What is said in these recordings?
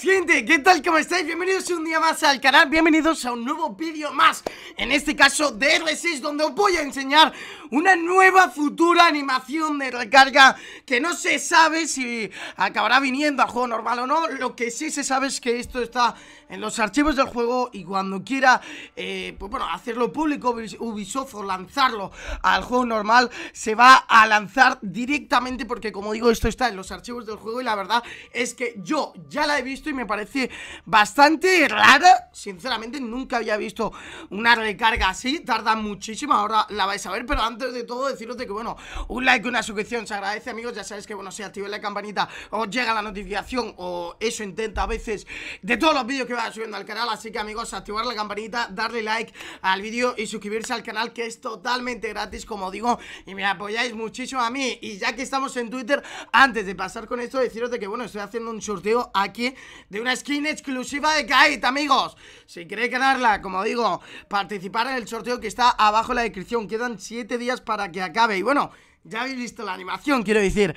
gente, ¿qué tal? ¿Cómo estáis? Bienvenidos un día más al canal, bienvenidos a un nuevo vídeo más En este caso de R6 donde os voy a enseñar una nueva futura animación de recarga Que no se sabe si acabará viniendo a juego normal o no Lo que sí se sabe es que esto está en los archivos del juego y cuando quiera, eh, pues bueno, hacerlo público Ubisoft o lanzarlo al juego normal, se va a lanzar directamente porque como digo, esto está en los archivos del juego y la verdad es que yo ya la he visto y me parece bastante rara, sinceramente nunca había visto una recarga así, tarda muchísimo, ahora la vais a ver, pero antes de todo deciros de que bueno, un like, una suscripción, se agradece amigos, ya sabéis que bueno, si activa la campanita O llega la notificación o eso intenta a veces de todos los vídeos que subiendo al canal Así que amigos, activar la campanita, darle like al vídeo y suscribirse al canal Que es totalmente gratis, como digo Y me apoyáis muchísimo a mí Y ya que estamos en Twitter, antes de pasar con esto Deciros de que, bueno, estoy haciendo un sorteo aquí De una skin exclusiva de Kite, amigos Si queréis ganarla, como digo Participar en el sorteo que está abajo en la descripción Quedan 7 días para que acabe Y bueno, ya habéis visto la animación, quiero decir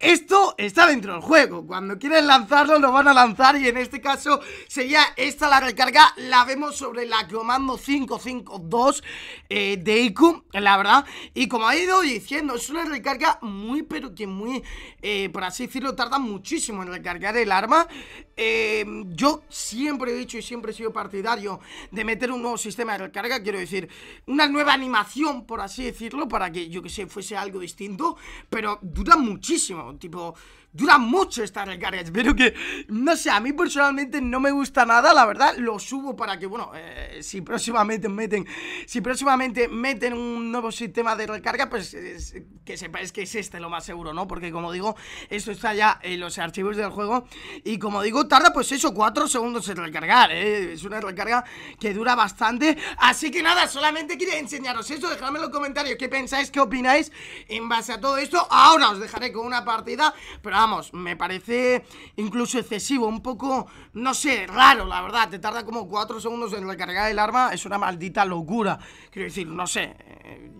esto está dentro del juego, cuando quieren lanzarlo lo van a lanzar y en este caso sería esta la recarga, la vemos sobre la comando 552 eh, de IQ, la verdad, y como ha ido diciendo, es una recarga muy pero que muy, eh, por así decirlo, tarda muchísimo en recargar el arma, eh, yo siempre he dicho y siempre he sido partidario de meter un nuevo sistema de recarga, quiero decir, una nueva animación, por así decirlo, para que yo que sé, fuese algo distinto, pero dura muchísimo, tipo, dura mucho esta recarga Espero pero que, no sé, a mí personalmente no me gusta nada, la verdad, lo subo para que, bueno, eh, si próximamente meten, si próximamente meten un nuevo sistema de recarga, pues que sepáis que es este lo más seguro, ¿no? Porque como digo, esto está ya en los archivos del juego y como digo, tarda pues eso, 4 segundos en recargar, ¿eh? es una recarga que dura bastante, así que nada, solamente quería enseñaros eso, dejadme en los comentarios qué pensáis, qué opináis en base a todo esto, ahora os dejaré con una parte pero vamos, me parece incluso excesivo, un poco, no sé, raro, la verdad, te tarda como 4 segundos en recargar el arma, es una maldita locura, quiero decir, no sé,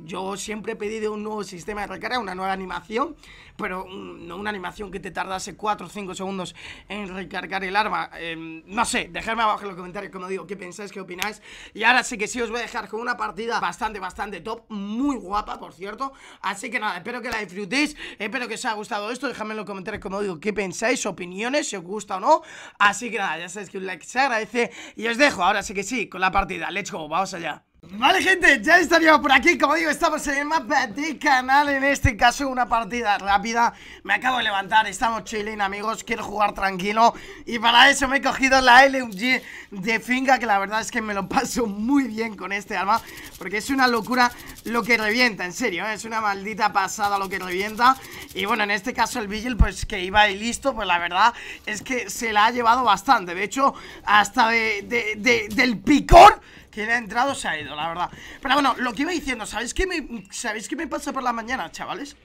yo siempre he pedido un nuevo sistema de recarga, una nueva animación, pero mm, no una animación que te tardase 4 o 5 segundos en recargar el arma. Em, no sé, dejadme abajo en los comentarios, como digo, qué pensáis, qué opináis. Y ahora sí que sí os voy a dejar con una partida bastante, bastante top, muy guapa, por cierto. Así que nada, espero que la disfrutéis, espero que os haya gustado esto. Dejadme en los comentarios, como digo, qué pensáis, opiniones, si os gusta o no. Así que nada, ya sabéis que un like se agradece y os dejo ahora sí que sí con la partida. Let's go, vamos allá. Vale gente, ya estaría por aquí, como digo, estamos en el mapa de canal, en este caso una partida rápida Me acabo de levantar, estamos chilling amigos, quiero jugar tranquilo Y para eso me he cogido la LMG de Finca, que la verdad es que me lo paso muy bien con este arma Porque es una locura lo que revienta, en serio, ¿eh? es una maldita pasada lo que revienta Y bueno, en este caso el Vigil, pues que iba y listo, pues la verdad es que se la ha llevado bastante De hecho, hasta de, del picor que le ha entrado se ha ido, la verdad Pero bueno, lo que iba diciendo, ¿sabéis qué me, ¿sabéis qué me pasa por las mañanas, chavales?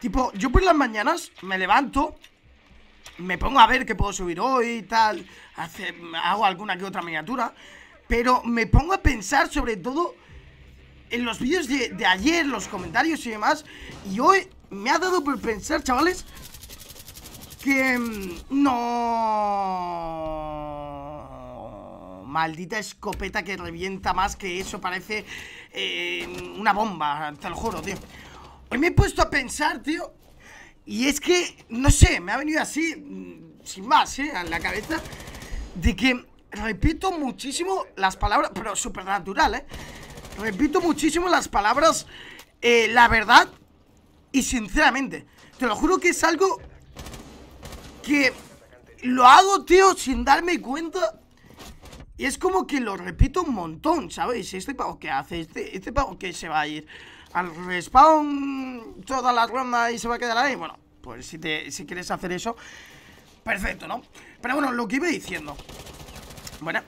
Tipo, yo por las mañanas me levanto Me pongo a ver qué puedo subir hoy y tal Hago alguna que otra miniatura Pero me pongo a pensar sobre todo En los vídeos de ayer, los comentarios y demás Y hoy me ha dado por pensar, chavales que... Mm, no... Maldita escopeta que revienta más que eso Parece eh, una bomba, te lo juro, tío Hoy me he puesto a pensar, tío Y es que, no sé, me ha venido así mm, Sin más, ¿eh? En la cabeza De que repito muchísimo las palabras Pero súper natural, ¿eh? Repito muchísimo las palabras eh, La verdad Y sinceramente Te lo juro que es algo Que lo hago, tío, sin darme cuenta y es como que lo repito un montón, ¿sabéis? Este pago que hace, este, este que se va a ir al respawn toda la ronda y se va a quedar ahí. Bueno, pues si, te, si quieres hacer eso, perfecto, ¿no? Pero bueno, lo que iba diciendo. Bueno,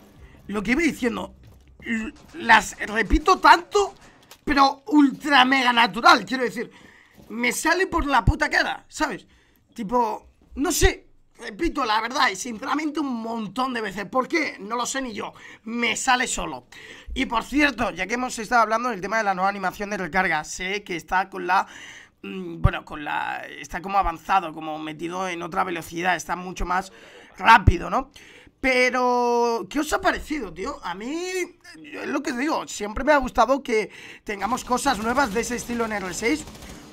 lo que iba diciendo. Las repito tanto, pero ultra mega natural, quiero decir. Me sale por la puta cara, ¿sabes? Tipo, no sé, repito la verdad y sinceramente un montón de veces. ¿Por qué? No lo sé ni yo. Me sale solo. Y por cierto, ya que hemos estado hablando del tema de la nueva animación de recarga, sé que está con la mm, bueno, con la está como avanzado, como metido en otra velocidad, está mucho más rápido, ¿no? Pero, ¿qué os ha parecido, tío? A mí, es lo que digo, siempre me ha gustado que tengamos cosas nuevas de ese estilo en R6,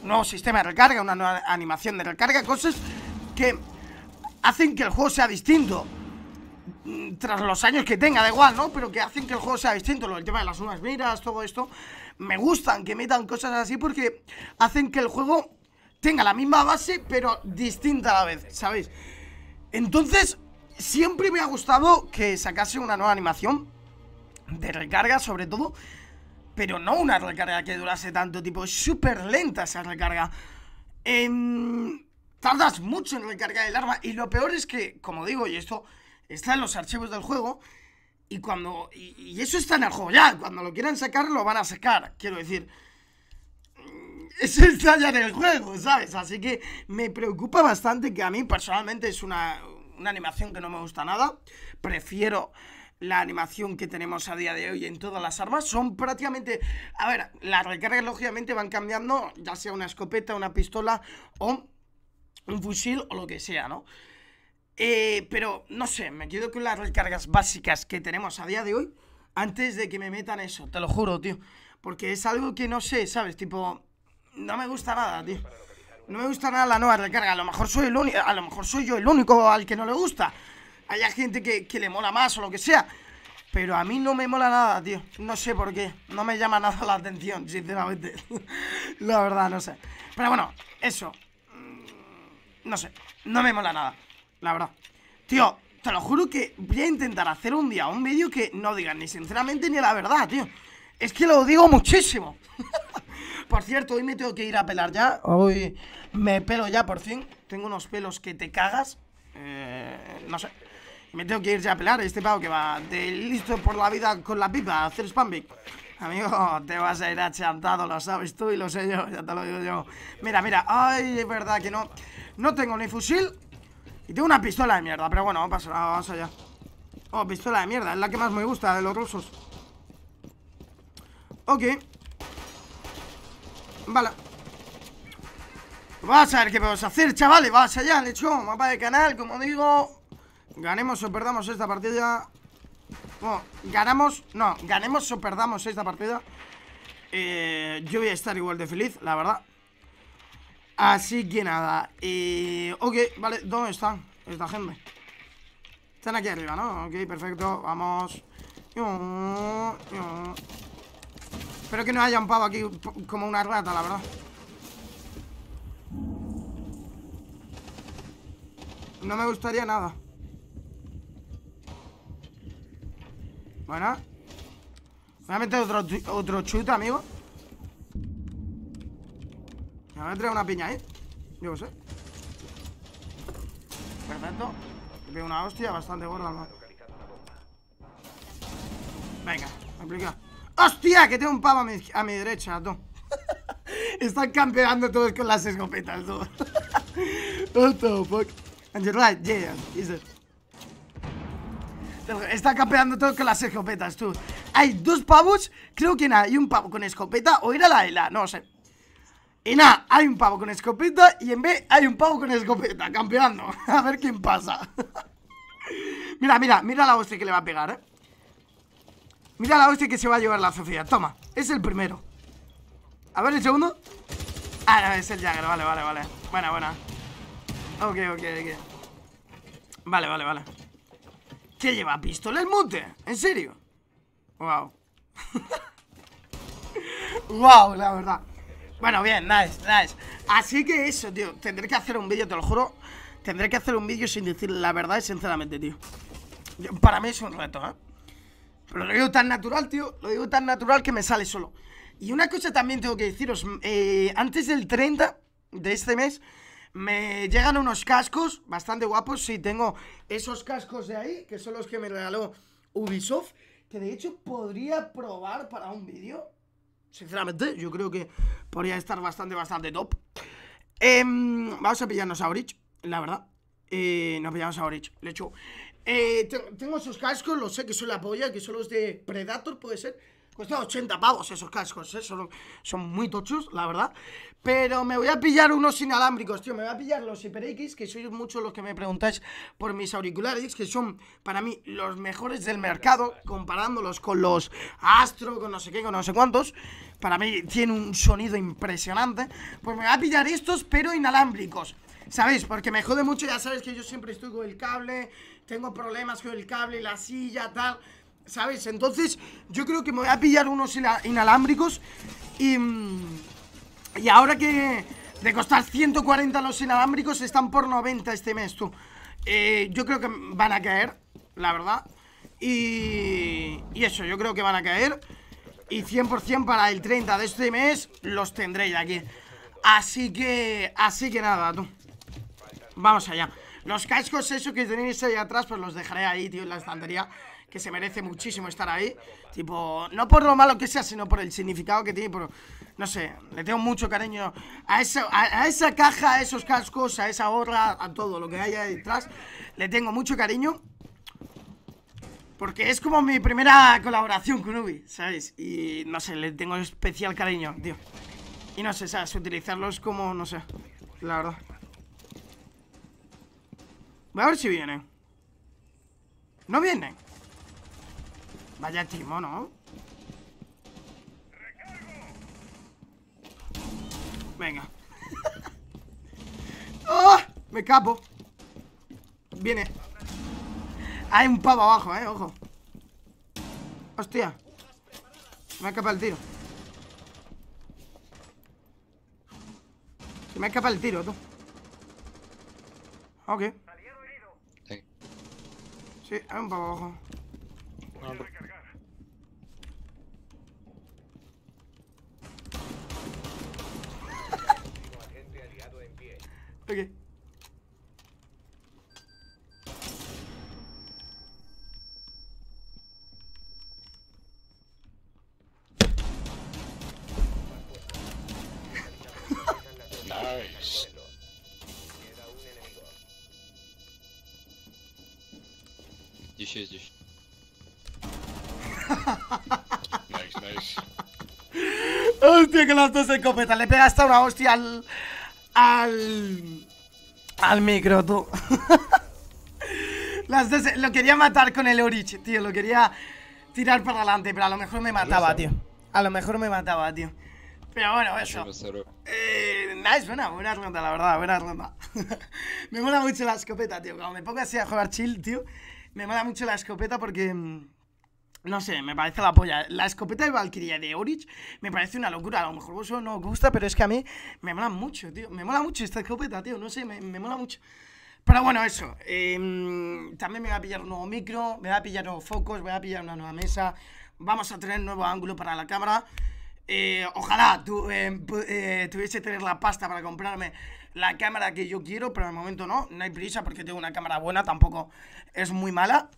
un nuevo sistema de recarga, una nueva animación de recarga, cosas que hacen que el juego sea distinto. Tras los años que tenga, da igual, ¿no? Pero que hacen que el juego sea distinto. El tema de las unas miras, todo esto. Me gustan que metan cosas así porque hacen que el juego tenga la misma base, pero distinta a la vez, ¿sabéis? Entonces, siempre me ha gustado que sacase una nueva animación. De recarga, sobre todo. Pero no una recarga que durase tanto, tipo, súper lenta esa recarga. En... Em, tardas mucho en recargar el arma y lo peor es que, como digo, y esto está en los archivos del juego, y cuando. Y, eso está en el juego ya. Cuando lo quieran sacar, lo van a sacar. Quiero decir. Mm, eso está ya en el juego, ¿sabes? Así que me preocupa bastante que a mí personalmente es una, una animación que no me gusta nada. Prefiero la animación que tenemos a día de hoy en todas las armas. Son prácticamente... A ver, las recargas lógicamente van cambiando, ya sea una escopeta, una pistola o un fusil o lo que sea, ¿no? Eh, pero no sé, me quedo con las recargas básicas que tenemos a día de hoy antes de que me metan eso, te lo juro, tío. Porque es algo que no sé, ¿sabes? Tipo, no me gusta nada, tío. No me gusta nada la nueva recarga. A lo mejor soy, el único, a lo mejor soy yo el único al que no le gusta. Hay gente que, que le mola más o lo que sea. Pero a mí no me mola nada, tío. No sé por qué. No me llama nada la atención, sinceramente. la verdad, no sé. Pero bueno, eso. No sé, no me mola nada, la verdad Tío, te lo juro que voy a intentar hacer un día un vídeo que no diga ni sinceramente ni la verdad, tío Es que lo digo muchísimo Por cierto, hoy me tengo que ir a pelar ya Hoy me pelo ya por fin Tengo unos pelos que te cagas eh, No sé me tengo que ir ya a pelar este pavo que va de listo por la vida con la pipa a hacer big Amigo, te vas a ir achantado, lo sabes tú y lo sé yo, ya te lo digo yo. Mira, mira, ay, es verdad que no. No tengo ni fusil Y tengo una pistola de mierda, pero bueno, no vamos allá Oh, pistola de mierda, es la que más me gusta de los rusos Ok Vale Vamos a ver qué podemos hacer, chavales Vamos allá, Le un mapa de canal, como digo Ganemos o perdamos esta partida Bueno, ganamos No, ganemos o perdamos esta partida eh, Yo voy a estar igual de feliz, la verdad Así que nada. Eh, ok, vale, ¿dónde están esta gente? Están aquí arriba, ¿no? Ok, perfecto, vamos. Espero que no haya un pavo aquí como una rata, la verdad. No me gustaría nada. Bueno. Voy a meter otro, otro chute, amigo. Me voy una piña, ¿eh? Yo lo sé. Perfecto. Veo una hostia bastante gorda, ¿no? Venga, aplica. ¡Hostia! Que tengo un pavo a mi, derecha, tú. Están campeando todos con las escopetas, tú. What fuck? And you're right, yeah, Está campeando todos con las escopetas, tú. Hay dos pavos, creo que nada, hay un pavo con escopeta o a la de no sé. Y nada, hay un pavo con escopeta y en B hay un pavo con escopeta, campeando. A ver quién pasa. mira, mira, mira la hostia que le va a pegar, ¿eh? Mira la hostia que se va a llevar la Sofía. Toma, es el primero. A ver el segundo. Ah, es el Jagger. Vale, vale, vale. Buena, buena. Ok, ok, ok. Vale, vale, vale. ¿Qué lleva? ¿Pistola el mute? ¿En serio? Wow. wow, la verdad. Bueno, bien, nice, nice. Así que eso, tío. Tendré que hacer un vídeo, te lo juro. Tendré que hacer un vídeo sin decir la verdad sinceramente, tío. para mí es un reto, ¿eh? Pero lo digo tan natural, tío. Lo digo tan natural que me sale solo. Y una cosa también tengo que deciros. Eh, antes del 30 de este mes me llegan unos cascos bastante guapos. Sí, tengo esos cascos de ahí, que son los que me regaló Ubisoft. Que de hecho podría probar para un vídeo. Sinceramente, yo creo que podría estar bastante, bastante top. Em, vamos a pillarnos a Orich, la verdad. Eh, nos pillamos a Orich, le echo. Eh, tengo, esos cascos, lo sé que son la polla, que son los de Predator, puede ser. Cuesta 80 pavos esos cascos, ¿eh? son, muy tochos, la verdad. Pero me voy a pillar unos inalámbricos, tío. Me voy a pillar los HyperX, que sois muchos los que me preguntáis por mis auriculares, que son para mí los mejores del mercado, comparándolos con los Astro, con no sé qué, con no sé cuántos. Para mí tiene un sonido impresionante. Pues me voy a pillar estos, pero inalámbricos. ¿Sabéis? Porque me jode mucho, ya sabéis que yo siempre estoy con el cable, tengo problemas con el cable, la silla, tal. ¿Sabes? Entonces, yo creo que me voy a pillar unos inalámbricos y. Mm, y ahora que de costar 140 los inalámbricos, están por 90 este mes, tú. Eh, yo creo que van a caer, la verdad. Y, y eso, yo creo que van a caer. Y 100% para el 30 de este mes los tendréis aquí. Así que, así que nada, tú. Vamos allá. Los cascos, eso que tenéis ahí atrás, pues los dejaré ahí, tío, en la estantería que se merece muchísimo estar ahí. Tipo, no por lo malo que sea, sino por el significado que tiene. pero no sé, le tengo mucho cariño a esa, a, esa caja, a esos cascos, a esa gorra, a todo lo que haya detrás. Le tengo mucho cariño. Porque es como mi primera colaboración con Ubi, ¿sabes? Y no sé, le tengo especial cariño, tío. Y no sé, ¿sabes? Utilizarlos como, no sé, la verdad. Voy a ver si vienen. No vienen. Vaya timo, ¿no? Venga. ¡Oh! Me escapo. Viene. Hay un pavo abajo, eh, ojo. Hostia. Me ha escapado el tiro. Se me escapado el tiro, tú. Ok. Sí, hay un pavo abajo. No, nice, nice. Hostia, con las dos escopetas. Le pega hasta una hostia al. al. al micro, tú. las dos. Lo quería matar con el Orich, tío. Lo quería tirar para adelante, pero a lo mejor me mataba, tío. A lo mejor me mataba, tío. Pero bueno, eso. Eh, nice, buena, buena ronda, la verdad, buena ronda. me mola mucho la escopeta, tío. Cuando me pongo así a jugar chill, tío. Me mola mucho la escopeta porque... Mm, no sé, me parece la polla. La escopeta de Valkyria de Orich me parece una locura. A lo mejor vosotros no os gusta, pero es que a mí me mola mucho, tío. Me mola mucho esta escopeta, tío. No sé, me, mola mucho. Pero bueno, eso. Em, también me va a pillar un nuevo micro, me va a pillar nuevos focos, me a pillar una nueva mesa. Vamos a tener nuevo ángulo para la cámara. Eh, ojalá tú eh, eh, tuviese tener la pasta para comprarme la cámara que yo quiero, pero de momento no, no hay prisa porque tengo una cámara buena, tampoco es muy mala.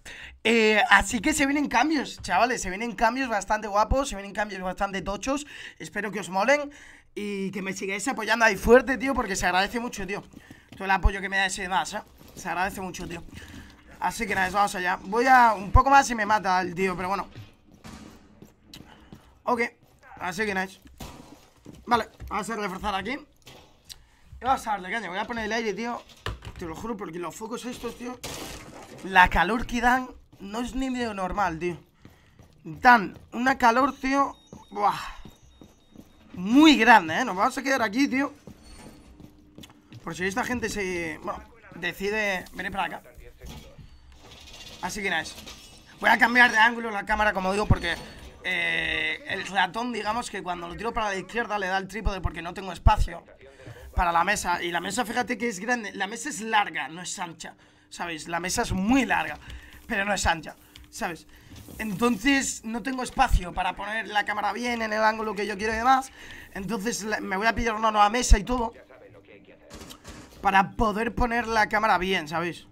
Eh, así que se vienen cambios, chavales, se vienen cambios bastante guapos, se vienen cambios bastante tochos, espero que os molen y que me sigáis apoyando ahí fuerte, tío, porque se agradece mucho, tío. Todo el apoyo que me da ese demás, Se agradece mucho, tío. Así que nada, vamos allá. Voy a un poco más y me mata el tío, pero bueno. Ok. Así que nice Vale, vamos a reforzar aquí Y vamos a darle caña Voy a poner el aire, tío Te lo juro, porque los focos estos, tío La calor que dan No es ni medio normal, tío Dan una calor, tío Buah Muy grande, ¿eh? Nos vamos a quedar aquí, tío Por si esta gente se... Bueno, decide venir para acá Así que nice Voy a cambiar de ángulo la cámara, como digo, porque eh, el ratón, digamos que cuando lo tiro para la izquierda le da el trípode porque no tengo espacio para la mesa. Y la mesa, fíjate que es grande. La mesa es larga, no es ancha. ¿Sabéis? La mesa es muy larga, pero no es ancha. ¿Sabes? Entonces no tengo espacio para poner la cámara bien en el ángulo que yo quiero y demás. Entonces me voy a pillar una nueva mesa y todo. Para poder poner la cámara bien, ¿sabéis?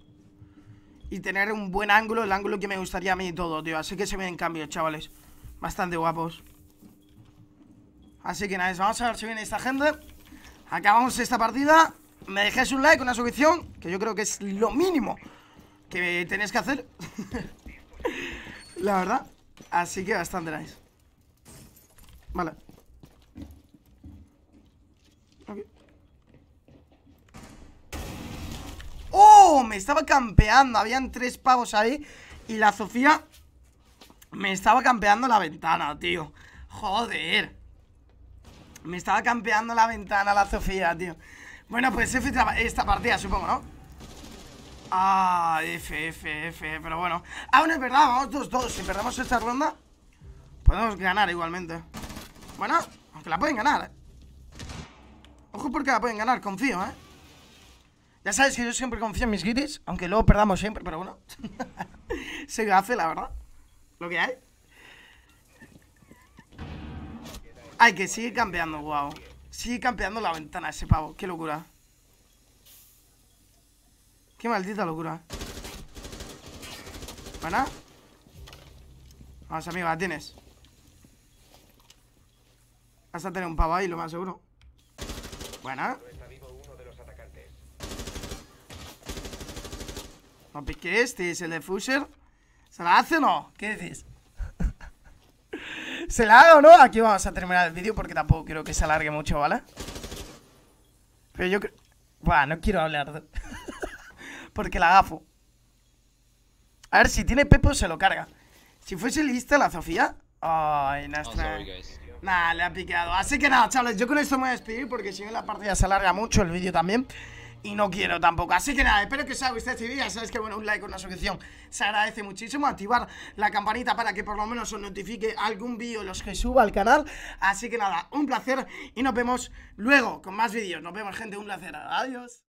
Y tener un buen ángulo, el ángulo que me gustaría a mí y todo, tío. Así que se ven cambios, chavales bastante guapos. Así que nada, vamos a ver si viene esta gente. Acabamos esta partida. Me dejéis un like, una suscripción, que yo creo que es lo mínimo que tenéis que hacer. La verdad. Así que bastante nice. Vale. ¡Oh! Me estaba campeando. Habían tres pavos ahí. Y la Sofía me estaba campeando la ventana, tío Joder Me estaba campeando la ventana la Sofía, tío Bueno, pues F esta partida, supongo, ¿no? Ah, F, F, F Pero bueno Ah, es verdad, vamos todos, todos, Si perdemos esta ronda Podemos ganar igualmente Bueno, aunque la pueden ganar, ¿eh? Ojo porque la pueden ganar, confío, ¿eh? Ya sabes que yo siempre confío en mis guiris Aunque luego perdamos siempre, pero bueno Se hace, la verdad lo que hay. Ay, que sigue campeando, guau. Sigue campeando la ventana ese pavo. Qué locura. Qué maldita locura. ¿Buena? Vamos, amigo, la tienes. Vas a tener un pavo ahí, lo más seguro. Buena. No piques, este es el de Fusher. ¿Se la hace o no? ¿Qué decís? ¿Se la hago o no? Aquí vamos a terminar el vídeo porque tampoco quiero que se alargue mucho, ¿vale? Pero yo creo... Buah, no quiero hablar. De... porque la gafo. A ver, si tiene Pepo se lo carga. Si fuese lista la Sofía... Ay, nuestra... le ha piqueado. Así que nada, chavales, yo con esto me voy a despedir porque si no la partida se alarga mucho, el vídeo también y no quiero tampoco. Así que nada, espero que os haya gustado este vídeo. Sabéis que bueno, un like, una suscripción se agradece muchísimo. Activar la campanita para que por lo menos os notifique algún vídeo los que suba al canal. Así que nada, un placer y nos vemos luego con más vídeos. Nos vemos, gente, un placer. Adiós.